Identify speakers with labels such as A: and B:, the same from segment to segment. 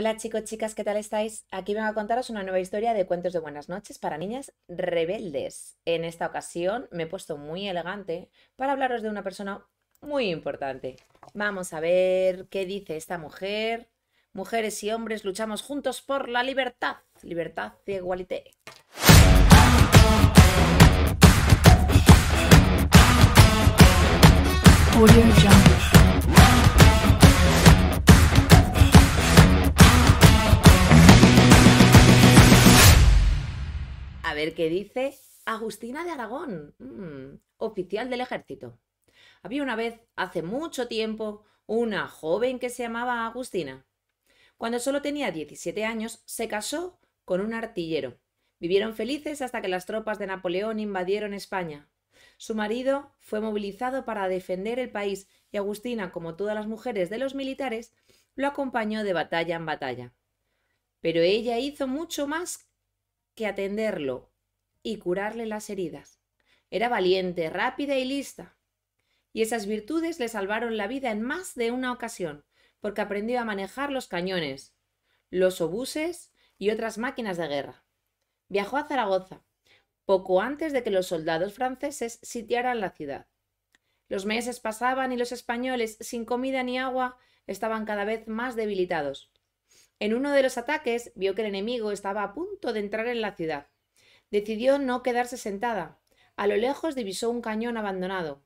A: Hola chicos, chicas, ¿qué tal estáis? Aquí vengo a contaros una nueva historia de cuentos de buenas noches para niñas rebeldes. En esta ocasión me he puesto muy elegante para hablaros de una persona muy importante. Vamos a ver qué dice esta mujer. Mujeres y hombres luchamos juntos por la libertad. Libertad y igualité. que dice Agustina de Aragón, mm, oficial del ejército. Había una vez, hace mucho tiempo, una joven que se llamaba Agustina. Cuando solo tenía 17 años, se casó con un artillero. Vivieron felices hasta que las tropas de Napoleón invadieron España. Su marido fue movilizado para defender el país y Agustina, como todas las mujeres de los militares, lo acompañó de batalla en batalla. Pero ella hizo mucho más que atenderlo y curarle las heridas. Era valiente, rápida y lista. Y esas virtudes le salvaron la vida en más de una ocasión, porque aprendió a manejar los cañones, los obuses y otras máquinas de guerra. Viajó a Zaragoza, poco antes de que los soldados franceses sitiaran la ciudad. Los meses pasaban y los españoles, sin comida ni agua, estaban cada vez más debilitados. En uno de los ataques vio que el enemigo estaba a punto de entrar en la ciudad decidió no quedarse sentada. A lo lejos divisó un cañón abandonado,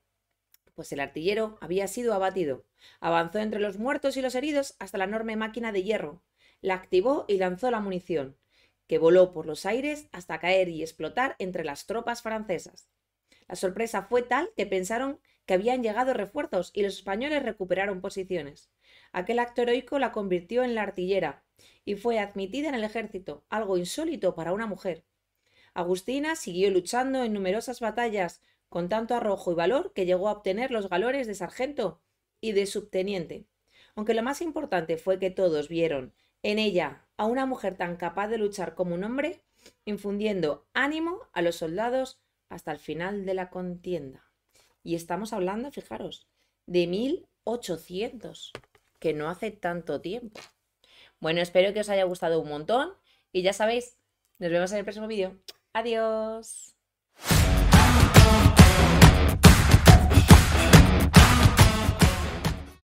A: pues el artillero había sido abatido. Avanzó entre los muertos y los heridos hasta la enorme máquina de hierro. La activó y lanzó la munición, que voló por los aires hasta caer y explotar entre las tropas francesas. La sorpresa fue tal que pensaron que habían llegado refuerzos y los españoles recuperaron posiciones. Aquel acto heroico la convirtió en la artillera y fue admitida en el ejército, algo insólito para una mujer. Agustina siguió luchando en numerosas batallas con tanto arrojo y valor que llegó a obtener los galones de sargento y de subteniente. Aunque lo más importante fue que todos vieron en ella a una mujer tan capaz de luchar como un hombre, infundiendo ánimo a los soldados hasta el final de la contienda. Y estamos hablando, fijaros, de 1800, que no hace tanto tiempo. Bueno, espero que os haya gustado un montón y ya sabéis, nos vemos en el próximo vídeo. Adiós.